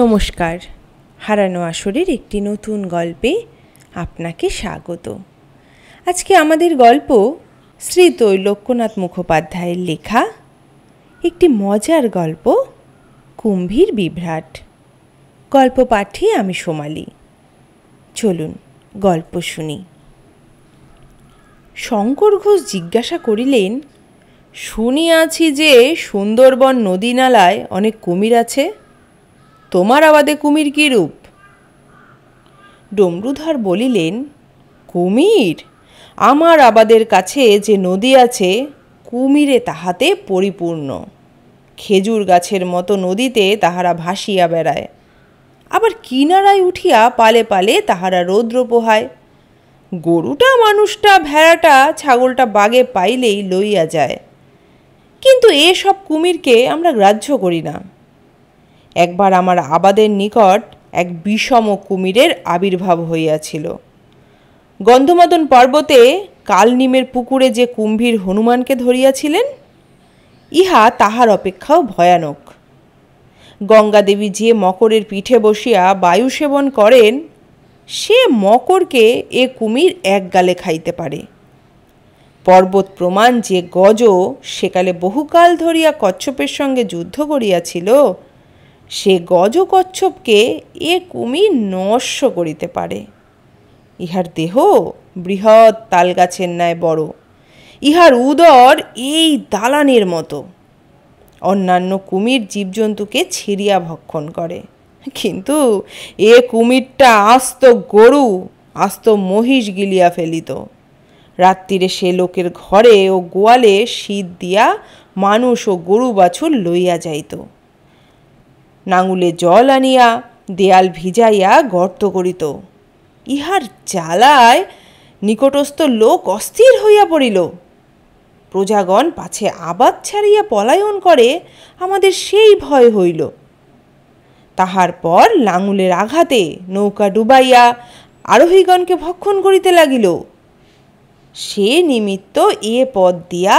নমস্কার হারানো আসরের একটি নতুন গল্পে আপনাকে স্বাগত আজকে আমাদের গল্প শ্রী তৈলক্যনাথ মুখোপাধ্যায়ের লেখা একটি মজার গল্প কুম্ভীর বিভ্রাট গল্প পাঠিয়ে আমি সোমালি চলুন গল্প শুনি শঙ্কর ঘোষ জিজ্ঞাসা করিলেন শুনিয়াছি যে সুন্দরবন নদী নালায় অনেক কুমির আছে তোমার আবাদে কুমির কী রূপ ডমরুধার বলিলেন কুমির আমার আবাদের কাছে যে নদী আছে কুমিরে তাহাতে পরিপূর্ণ খেজুর গাছের মতো নদীতে তাহারা ভাসিয়া বেড়ায় আবার কিনারায় উঠিয়া পালে পালে তাহারা রৌদ্র পোহায় গরুটা মানুষটা ভেড়াটা ছাগলটা বাগে পাইলেই লইয়া যায় কিন্তু এসব কুমিরকে আমরা গ্রাহ্য করি না একবার আমার আবাদের নিকট এক বিষম কুমিরের আবির্ভাব হইয়াছিল গন্ধমাদন পর্বতে কালনিমের পুকুরে যে কুম্ভীর হনুমানকে ধরিয়াছিলেন ইহা তাহার অপেক্ষাও ভয়ানক গঙ্গাদেবী যে মকরের পিঠে বসিয়া বায়ু সেবন করেন সে মকরকে এ কুমির এক গালে খাইতে পারে পর্বত প্রমাণ যে গজ সেকালে বহুকাল ধরিয়া কচ্ছপের সঙ্গে যুদ্ধ করিয়াছিল সে গজকচ্ছপকে এ কুমির নস্য করিতে পারে ইহার দেহ বৃহৎ তালগাছের ন্যায় বড় ইহার উদর এই দালানের মতো অন্যান্য কুমির জীবজন্তুকে ছিঁড়িয়া ভক্ষণ করে কিন্তু এ কুমিরটা আস্ত গরু আস্ত মহিষ গিলিয়া ফেলিত রাত্রিরে সে লোকের ঘরে ও গোয়ালে শীত দিয়া মানুষ ও গরু বাছুর লইয়া যাইত নাঙুলে জল আনিয়া দেয়াল ভিজাইয়া গর্ত করিত ইহার জ্বালায় নিকটস্থ লোক অস্থির হইয়া পড়িল প্রজাগণ পাছে আবাদ ছাড়িয়া পলায়ন করে আমাদের সেই ভয় হইল তাহার পর লাঙুলের আঘাতে নৌকা ডুবাইয়া আরোহীগণকে ভক্ষণ করিতে লাগিল সে নিমিত্ত এ পথ দিয়া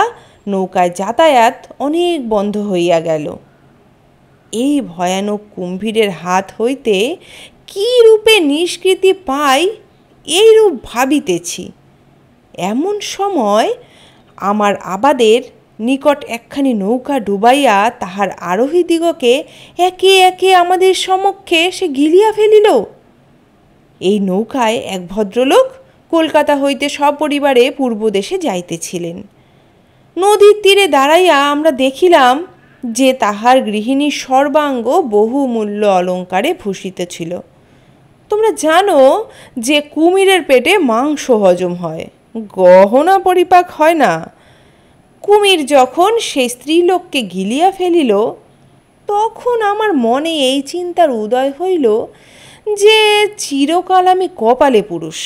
নৌকায় যাতায়াত অনেক বন্ধ হইয়া গেল এই ভয়ানক কুম্ভীরের হাত হইতে কি রূপে নিষ্কৃতি পাই এইরূপ ভাবিতেছি এমন সময় আমার আবাদের নিকট একখানি নৌকা ডুবাইয়া তাহার আরোহীদিগকে একে একে আমাদের সমক্ষে সে গিলিয়া ফেলিল এই নৌকায় এক ভদ্রলোক কলকাতা হইতে সপরিবারে পূর্ব দেশে যাইতেছিলেন নদীর তীরে দাঁড়াইয়া আমরা দেখিলাম যে তাহার গৃহিণী সর্বাঙ্গ বহুমূল্য অলঙ্কারে ভূষিত ছিল তোমরা জানো যে কুমিরের পেটে মাংস হজম হয় গহনা পরিপাক হয় না কুমির যখন সেই স্ত্রীলোককে গিলিয়া ফেলিল তখন আমার মনে এই চিন্তার উদয় হইল যে চিরকাল আমি কপালে পুরুষ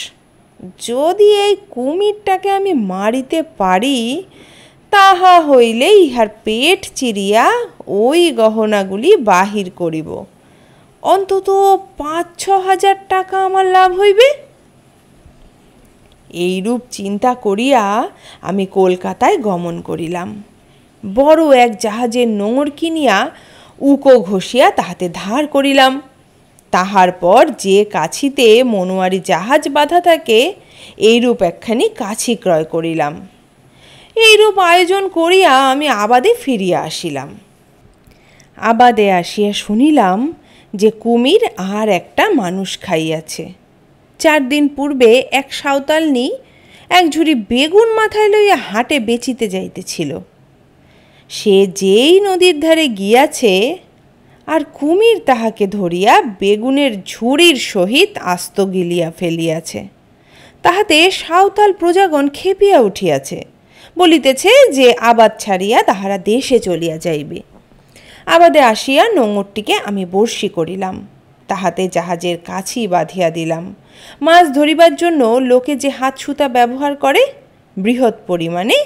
যদি এই কুমিরটাকে আমি মারিতে পারি তাহা হইলে ইহার পেট চিরিয়া ওই গহনাগুলি বাহির করিব অন্তত পাঁচ ছ হাজার টাকা আমার লাভ হইবে এইরূপ চিন্তা করিয়া আমি কলকাতায় গমন করিলাম বড় এক জাহাজের নোঙর কিনিয়া উকো ঘষিয়া তাহাতে ধার করিলাম তাহার পর যে কাছিতে মনোয়ারি জাহাজ বাঁধা থাকে এইরূপ একখানি কাছি ক্রয় করিলাম এইরূপ আয়োজন করিয়া আমি আবাদে ফিরিয়া আসিলাম আবাদে আসিয়া শুনিলাম যে কুমির আর একটা মানুষ খাইয়াছে চার দিন পূর্বে এক সাঁওতাল সাঁওতালনি এক ঝুড়ি বেগুন মাথায় লইয়া হাটে বেচিতে যাইতেছিল সে যেই নদীর ধারে গিয়াছে আর কুমির তাহাকে ধরিয়া বেগুনের ঝুড়ির সহিত আস্ত গিলিয়া ফেলিয়াছে তাহাতে সাঁওতাল প্রজাগণ খেপিয়া উঠিয়াছে বলিতেছে যে আবাদ ছাড়িয়া তাহারা দেশে চলিয়া যাইবে আবাদে আসিয়া নোঙরটিকে আমি বর্ষি করিলাম তাহাতে জাহাজের কাছি বাঁধিয়া দিলাম মাছ ধরিবার জন্য লোকে যে হাত সুতা ব্যবহার করে বৃহৎ পরিমাণে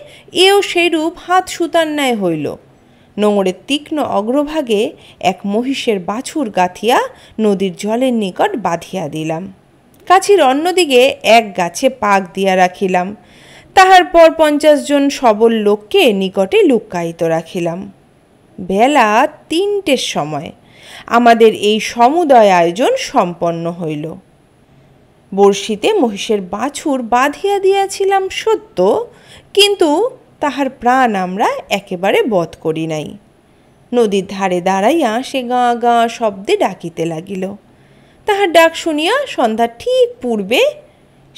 এও সেইরূপ হাত সুতার ন্যায় হইল নোঙরের তীক্ষ্ণ অগ্রভাগে এক মহিষের বাছুর গাঁথিয়া নদীর জলের নিকট বাঁধিয়া দিলাম কাছির অন্যদিকে এক গাছে পাক দিয়া রাখিলাম তাহার পর পঞ্চাশ জন সবল লোককে নিকটে লুক্কায়িত রাখিলাম বেলা তিনটের সময় আমাদের এই সমুদয় আয়োজন সম্পন্ন হইল বড়শিতে মহিষের বাছুর বাঁধিয়া দিয়াছিলাম সত্য কিন্তু তাহার প্রাণ আমরা একেবারে বধ করি নাই নদীর ধারে দাঁড়াইয়া সে গাঁ গাঁ শব্দে ডাকিতে লাগিল তাহার ডাক শুনিয়া সন্ধ্যা ঠিক পূর্বে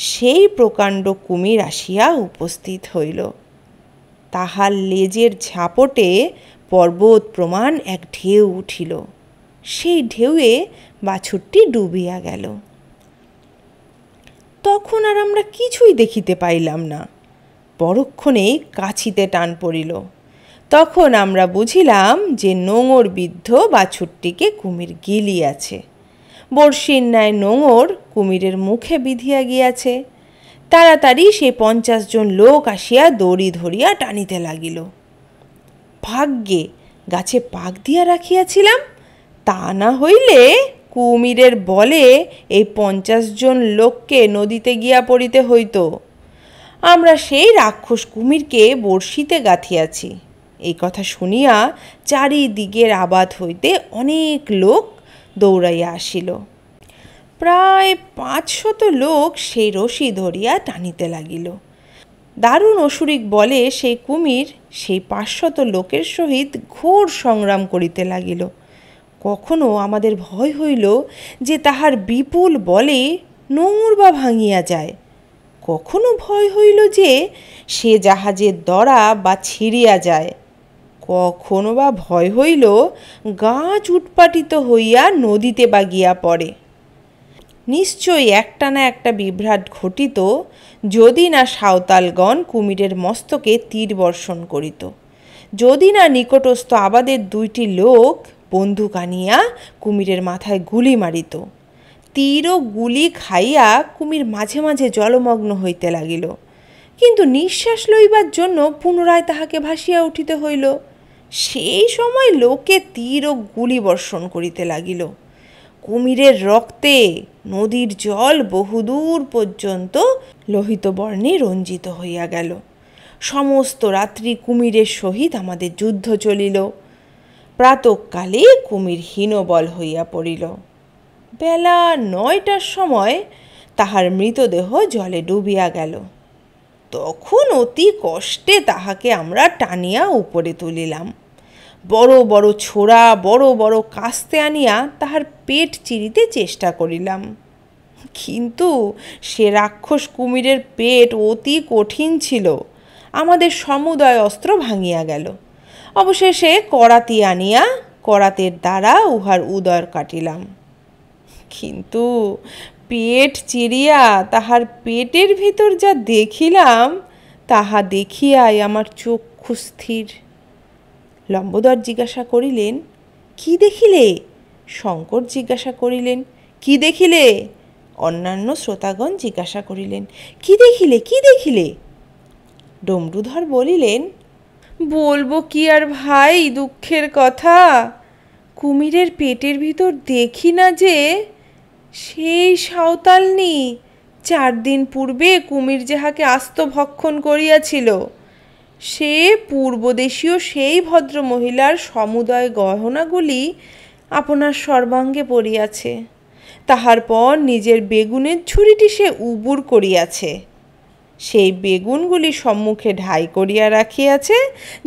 সেই প্রকাণ্ড কুমির আসিয়া উপস্থিত হইল তাহার লেজের ঝাপটে পর্বত প্রমাণ এক ঢেউ উঠিল সেই ঢেউয়ে বাছুরটি ডুবিয়া গেল তখন আর আমরা কিছুই দেখিতে পাইলাম না পরক্ষণেই কাছিতে টান পড়িল তখন আমরা বুঝিলাম যে নোঙর বিদ্ধ বাছুরটিকে কুমির গিলিয়াছে বর্ষির ন্যায় নোংর কুমিরের মুখে বিধিয়া গিয়াছে তাড়াতাড়ি সে পঞ্চাশ জন লোক আসিয়া দড়ি ধরিয়া টানিতে লাগিল ভাগ্যে গাছে পাক দিয়া রাখিয়াছিলাম তা না হইলে কুমিরের বলে এই পঞ্চাশ জন লোককে নদীতে গিয়া পড়িতে হইত আমরা সেই রাক্ষস কুমিরকে বড়শিতে গাঁথিয়াছি এই কথা শুনিয়া চারিদিকের আবাদ হইতে অনেক লোক দৌড়াইয়া আসিল প্রায় পাঁচশত লোক সেই রশি ধরিয়া টানিতে লাগিল দারুণ অসুরিক বলে সেই কুমির সেই পাঁচশত লোকের সহিত ঘোর সংগ্রাম করিতে লাগিল কখনো আমাদের ভয় হইল যে তাহার বিপুল বলে নোংর বা ভাঙিয়া যায় কখনো ভয় হইল যে সে জাহাজের দড়া বা ছিঁড়িয়া যায় কখনো বা ভয় হইল গাছ উৎপাটিত হইয়া নদীতে বা গিয়া পড়ে নিশ্চয়ই একটা না একটা বিভ্রাট ঘটিত যদি না সাঁওতালগণ কুমিরের মস্তকে তীর বর্ষণ করিত যদি না নিকটস্থ আবাদের দুইটি লোক বন্ধুক আনিয়া কুমিরের মাথায় গুলি মারিত তীর গুলি খাইয়া কুমির মাঝে মাঝে জলমগ্ন হইতে লাগিল কিন্তু নিঃশ্বাস লইবার জন্য পুনরায় তাহাকে ভাসিয়া উঠিতে হইল সেই সময় লোকে তীর ও গুলি বর্ষণ করিতে লাগিল কুমিরের রক্তে নদীর জল বহুদূর পর্যন্ত লোহিত বর্ণে রঞ্জিত হইয়া গেল সমস্ত রাত্রি কুমিরের সহিত আমাদের যুদ্ধ চলিল প্রাতকালে কুমির হীনবল হইয়া পড়িল বেলা নয়টার সময় তাহার মৃতদেহ জলে ডুবিয়া গেল তখন অতি কষ্টে তাহাকে আমরা টানিয়া উপরে তুলিলাম বড় বড় ছোড়া বড় বড় কাস্তে আনিয়া তাহার পেট চিরিতে চেষ্টা করিলাম কিন্তু সে রাক্ষস কুমিরের পেট অতি কঠিন ছিল আমাদের সমুদয় অস্ত্র ভাঙিয়া গেল অবশেষে করাতি আনিয়া করাতের দ্বারা উহার উদর কাটিলাম কিন্তু পেট চিরিয়া তাহার পেটের ভিতর যা দেখিলাম তাহা দেখিয়াই আমার চক্ষু স্থির লম্বদর জিজ্ঞাসা করিলেন কি দেখিলে শঙ্কর জিজ্ঞাসা করিলেন কি দেখিলে অন্যান্য শ্রোতাগণ জিজ্ঞাসা করিলেন কি দেখিলে কি দেখিলে ডমরুধর বলিলেন বলবো কি আর ভাই দুঃখের কথা কুমিরের পেটের ভিতর দেখি না যে সেই সাঁওতালনি চার দিন পূর্বে কুমির যাহাকে আস্ত ভক্ষণ করিয়াছিল সে পূর্বদেশীয় সেই ভদ্র মহিলার সমুদয় গহনাগুলি আপনার সর্বাঙ্গে পড়িয়াছে তাহার পর নিজের বেগুনের ছুরিটি সে উবুর করিয়াছে সেই বেগুনগুলি সম্মুখে ঢাই করিয়া রাখিয়াছে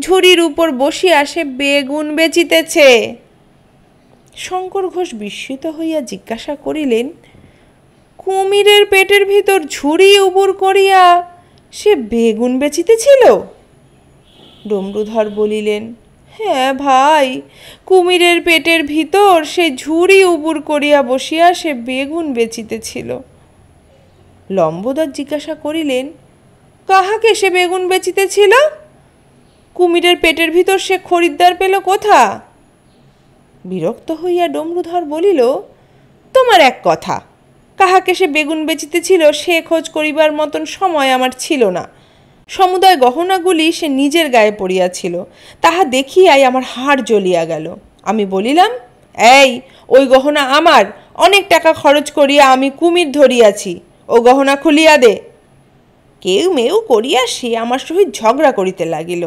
ঝুড়ির উপর বসিয়া সে বেগুন বেচিতেছে শঙ্কর ঘোষ বিস্মিত হইয়া জিজ্ঞাসা করিলেন কুমিরের পেটের ভিতর ঝুড়ি উবুর করিয়া সে বেগুন বেচিতেছিল ডমরুধর বলিলেন হ্যাঁ ভাই কুমিরের পেটের ভিতর সে ঝুড়ি উবুর করিয়া বসিয়া সে বেগুন বেচিতেছিল লম্বদর জিজ্ঞাসা করিলেন কাহাকে সে বেগুন বেচিতেছিল কুমিরের পেটের ভিতর সে খরিদ্দার পেল কোথা বিরক্ত হইয়া ডমরুধর বলিল তোমার এক কথা কাহাকে সে বেগুন বেচিতেছিল সে খোঁজ করিবার মতন সময় আমার ছিল না সমুদয় গহনাগুলি সে নিজের গায়ে পড়িয়াছিল তাহা দেখিয়াই আমার হাড় জ্বলিয়া গেল আমি বলিলাম এই ওই গহনা আমার অনেক টাকা খরচ করিয়া আমি কুমির ধরিয়াছি ও গহনা খুলিয়া দে কেউ মেউ করিয়া সে আমার সহিত ঝগড়া করিতে লাগিল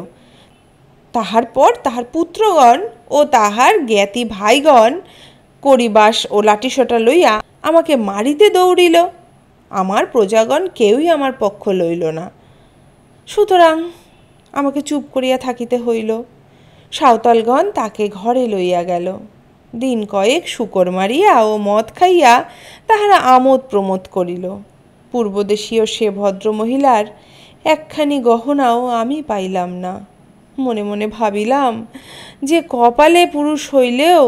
তাহার পর তাহার পুত্রগণ ও তাহার জ্ঞাতি ভাইগণ করিবাস ও লাঠিসোটা লইয়া আমাকে মারিতে দৌড়িল আমার প্রজাগণ কেউই আমার পক্ষ লইল না সুতরাং আমাকে চুপ করিয়া থাকিতে হইল সাঁওতালগণ তাকে ঘরে লইয়া গেল দিন কয়েক শুকর মারিয়া ও মদ খাইয়া তাহারা আমোদ প্রমোদ করিল পূর্বদেশীয় সে ভদ্র মহিলার একখানি গহনাও আমি পাইলাম না মনে মনে ভাবিলাম যে কপালে পুরুষ হইলেও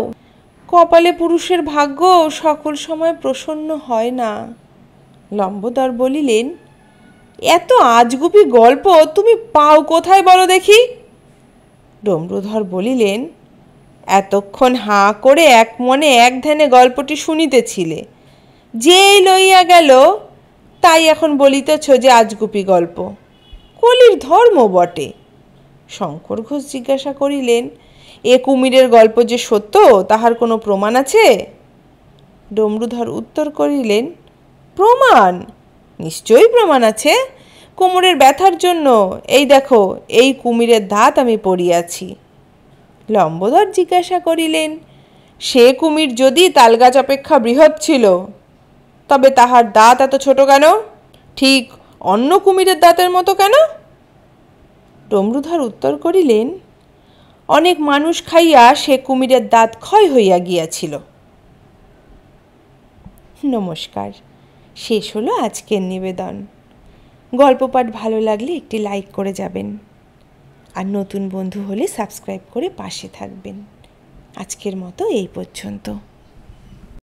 কপালে পুরুষের ভাগ্য সকল সময় প্রসন্ন হয় না লম্বদর বলিলেন এত আজগুপি গল্প তুমি পাও কোথায় বলো দেখি ডমরুধর বলিলেন এতক্ষণ হাঁ করে এক মনে এক ধ্যানে গল্পটি শুনিতেছিলে যেই লইয়া গেল তাই এখন বলিতেছ যে আজগুপি গল্প কলির ধর্ম বটে শঙ্কর ঘোষ জিজ্ঞাসা করিলেন এ কুমিরের গল্প যে সত্য তাহার কোনো প্রমাণ আছে ডমরুধর উত্তর করিলেন প্রমাণ নিশ্চয়ই প্রমাণ আছে কোমরের ব্যথার জন্য এই দেখো এই কুমিরের দাঁত আমি পড়িয়াছি লম্বোধর জিজ্ঞাসা করিলেন সে কুমির যদি তালগাছ অপেক্ষা বৃহৎ ছিল তবে তাহার দাঁত এত ছোট কেন ঠিক অন্য কুমিরের দাঁতের মতো কেন ডমরুধর উত্তর করিলেন অনেক মানুষ খাইয়া সে কুমিরের দাঁত ক্ষয় হইয়া গিয়াছিল নমস্কার শেষ হলো আজকের নিবেদন গল্প পাঠ ভালো লাগলে একটি লাইক করে যাবেন আর নতুন বন্ধু হলে সাবস্ক্রাইব করে পাশে থাকবেন আজকের মতো এই পর্যন্ত